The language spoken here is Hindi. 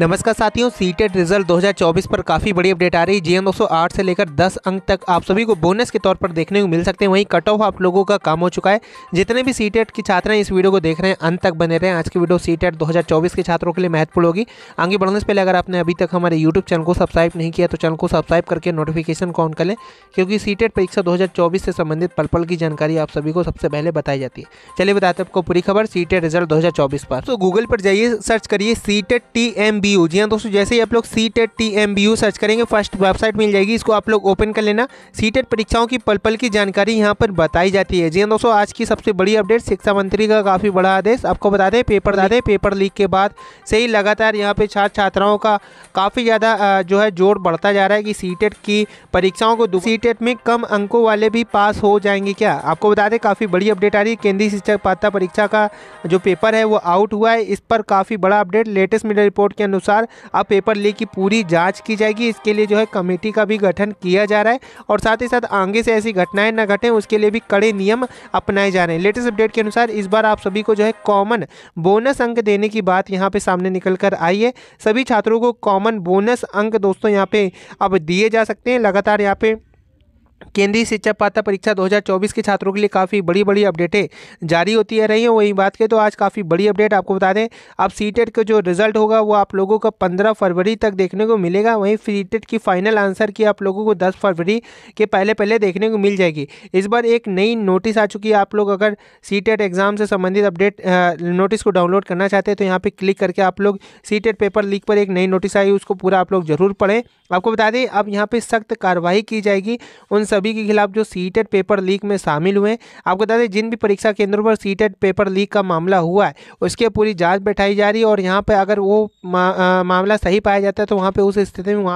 नमस्कार साथियों सी टेट रिजल्ट 2024 पर काफ़ी बड़ी अपडेट आ रही है जी दोस्तों आठ से लेकर 10 अंक तक आप सभी को बोनस के तौर पर देखने को मिल सकते हैं वहीं कट ऑफ आप लोगों का काम हो चुका है जितने भी सी टेट e के छात्र हैं इस वीडियो को देख रहे हैं अंत तक बने रहे हैं आज की वीडियो सी टेट दो के छात्रों के लिए महत्वपूर्ण होगी आगे बढ़ने से पहले अगर आपने अभी तक हमारे यूट्यूब चैनल को सब्सक्राइब नहीं किया तो चैनल को सब्सक्राइब करके नोटिफिकेशन को ऑन कर लें क्योंकि सी टेट e परीक्षा दो से संबंधित पल पल की जानकारी आप सभी को सबसे पहले बताई जाती है चलिए बताते आपको पूरी खबर सी टेट रिजल्ट दो पर तो गूगल पर जाइए सर्च करिए C TET T M B U जी हाँ दोस्तों जैसे ही आप लोग C TET T M B U search करेंगे फर्स्ट वेबसाइट मिल जाएगी इसको आप लोग ओपन कर लेना सी टेट e परीक्षाओं की पल पल की जानकारी यहाँ पर बताई जाती है जी हाँ दोस्तों आज की सबसे बड़ी अपडेट शिक्षा मंत्री का काफ़ी बड़ा आदेश आपको बता दें पेपर बता दें पेपर लीक के बाद से ही लगातार यहाँ पर छात्र छात्राओं का काफ़ी ज़्यादा जो है जोर बढ़ता जा रहा है कि सी टेट e की परीक्षाओं को सी टेट e में कम अंकों वाले भी पास हो जाएंगे क्या आपको बता दें काफ़ी बड़ी अपडेट आ रही है केंद्रीय शिक्षक पात्रता परीक्षा का जो पेपर है वो आउट हुआ है इस पर काफ़ी बड़ा अपडेट लेटेस्ट मीडिया रिपोर्ट के अनुसार अनुसार अब पेपर लीक की पूरी जांच की जाएगी इसके लिए जो है कमेटी का भी गठन किया जा रहा है और साथ ही साथ आगे से ऐसी घटनाएं न घटें उसके लिए भी कड़े नियम अपनाए जा रहे हैं लेटेस्ट अपडेट के अनुसार इस बार आप सभी को जो है कॉमन बोनस अंक देने की बात यहाँ पे सामने निकल कर आई है सभी छात्रों को कॉमन बोनस अंक दोस्तों यहाँ पे अब दिए जा सकते हैं लगातार यहाँ पे केंद्रीय शिक्षा पात्र परीक्षा 2024 के छात्रों के लिए काफ़ी बड़ी बड़ी अपडेटें जारी होती है रही हैं वहीं बात करें तो आज काफ़ी बड़ी अपडेट आपको बता दें अब सी टेट e का जो रिजल्ट होगा वो आप लोगों को 15 फरवरी तक देखने को मिलेगा वहीं सी टेट e की फाइनल आंसर की आप लोगों को 10 फरवरी के पहले पहले देखने को मिल जाएगी इस बार एक नई नोटिस आ चुकी है आप लोग अगर सी टेट एग्ज़ाम से संबंधित अपडेट नोटिस को डाउनलोड करना चाहते हैं तो यहाँ पर क्लिक करके आप लोग सी टेट पेपर लीक पर एक नई नोटिस आई उसको पूरा आप लोग जरूर पढ़ें आपको बता दें अब यहाँ पर सख्त कार्रवाई की जाएगी उन सभी के खिलाफ जो सीटेड पेपर लीक में शामिल हुए आपको बता दें जिन भी परीक्षा केंद्रों पर सीटेड पेपर लीक का मामला हुआ है उसके पूरी जाँच बैठाई जा रही है और यहाँ पर अगर वो मा, आ, मामला सही पाया जाता है तो वहाँ पर उस स्थिति में